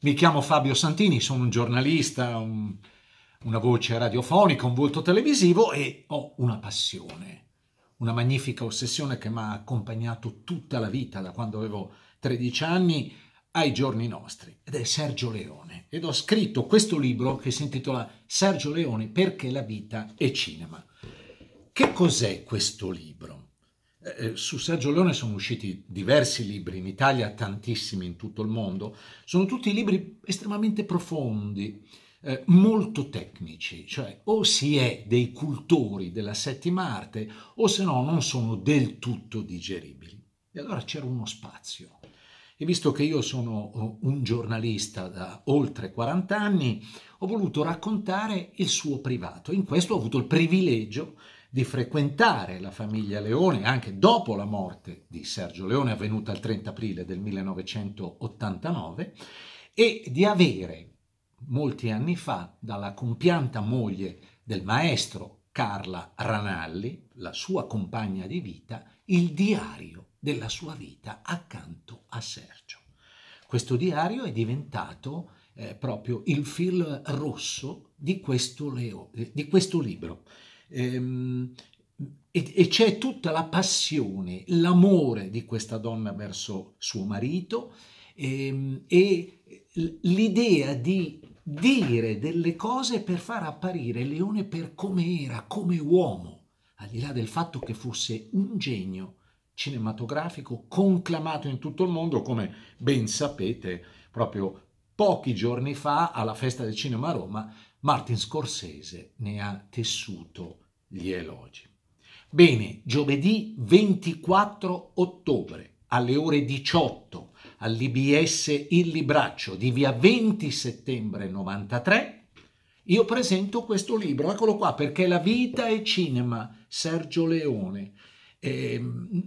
Mi chiamo Fabio Santini, sono un giornalista, un, una voce radiofonica, un volto televisivo e ho una passione, una magnifica ossessione che mi ha accompagnato tutta la vita, da quando avevo 13 anni ai giorni nostri, ed è Sergio Leone. Ed ho scritto questo libro che si intitola Sergio Leone perché la vita è cinema. Che cos'è questo libro? Eh, eh, su Sergio Leone sono usciti diversi libri, in Italia tantissimi, in tutto il mondo, sono tutti libri estremamente profondi, eh, molto tecnici, cioè o si è dei cultori della settima arte o se no non sono del tutto digeribili. E allora c'era uno spazio. E visto che io sono eh, un giornalista da oltre 40 anni, ho voluto raccontare il suo privato. In questo ho avuto il privilegio di frequentare la famiglia Leone anche dopo la morte di Sergio Leone avvenuta il 30 aprile del 1989 e di avere molti anni fa dalla compianta moglie del maestro Carla Ranalli, la sua compagna di vita, il diario della sua vita accanto a Sergio. Questo diario è diventato eh, proprio il fil rosso di questo, Leo, di questo libro. Ehm, e, e c'è tutta la passione, l'amore di questa donna verso suo marito ehm, e l'idea di dire delle cose per far apparire Leone per come era, come uomo, al di là del fatto che fosse un genio cinematografico conclamato in tutto il mondo, come ben sapete, proprio pochi giorni fa alla Festa del Cinema a Roma Martin Scorsese ne ha tessuto gli elogi. Bene, giovedì 24 ottobre alle ore 18 all'IBS Il Libraccio di via 20 settembre 93, io presento questo libro, eccolo qua, perché La vita e cinema, Sergio Leone. Eh,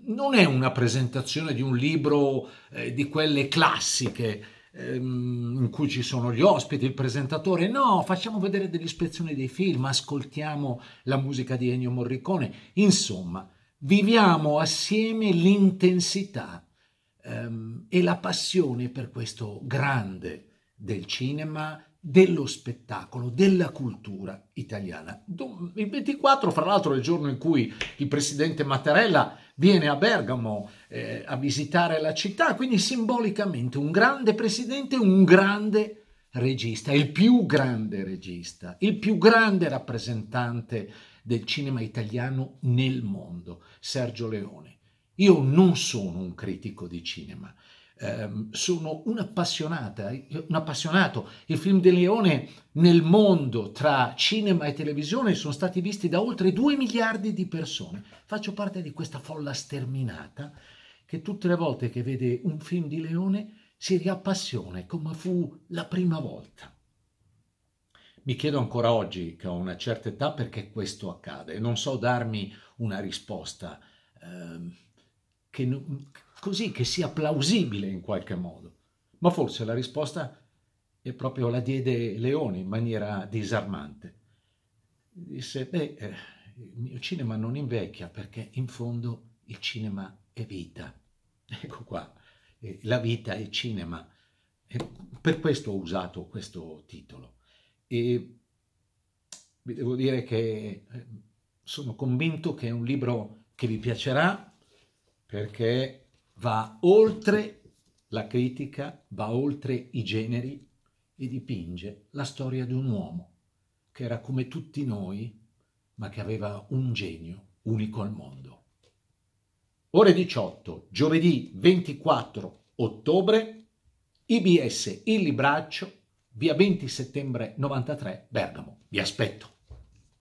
non è una presentazione di un libro eh, di quelle classiche, Ehm, in cui ci sono gli ospiti, il presentatore, no, facciamo vedere delle ispezioni dei film, ascoltiamo la musica di Ennio Morricone, insomma, viviamo assieme l'intensità ehm, e la passione per questo grande del cinema dello spettacolo, della cultura italiana. Il 24, fra l'altro, è il giorno in cui il presidente Mattarella viene a Bergamo eh, a visitare la città, quindi simbolicamente un grande presidente, un grande regista, il più grande regista, il più grande rappresentante del cinema italiano nel mondo, Sergio Leone. Io non sono un critico di cinema, ehm, sono un'appassionata, un appassionato. I film del Leone nel mondo tra cinema e televisione sono stati visti da oltre 2 miliardi di persone. Faccio parte di questa folla sterminata che tutte le volte che vede un film di Leone si riappassiona come fu la prima volta. Mi chiedo ancora oggi, che ho una certa età, perché questo accade e non so darmi una risposta. Eh, che, così che sia plausibile in qualche modo. Ma forse la risposta è proprio la diede Leone in maniera disarmante. Disse, beh, eh, il mio cinema non invecchia perché in fondo il cinema è vita. Ecco qua, eh, la vita è cinema. Per questo ho usato questo titolo. E vi devo dire che eh, sono convinto che è un libro che vi piacerà, perché va oltre la critica, va oltre i generi e dipinge la storia di un uomo che era come tutti noi, ma che aveva un genio unico al mondo. Ore 18, giovedì 24 ottobre, IBS Il Libraccio, via 20 settembre 93, Bergamo. Vi aspetto.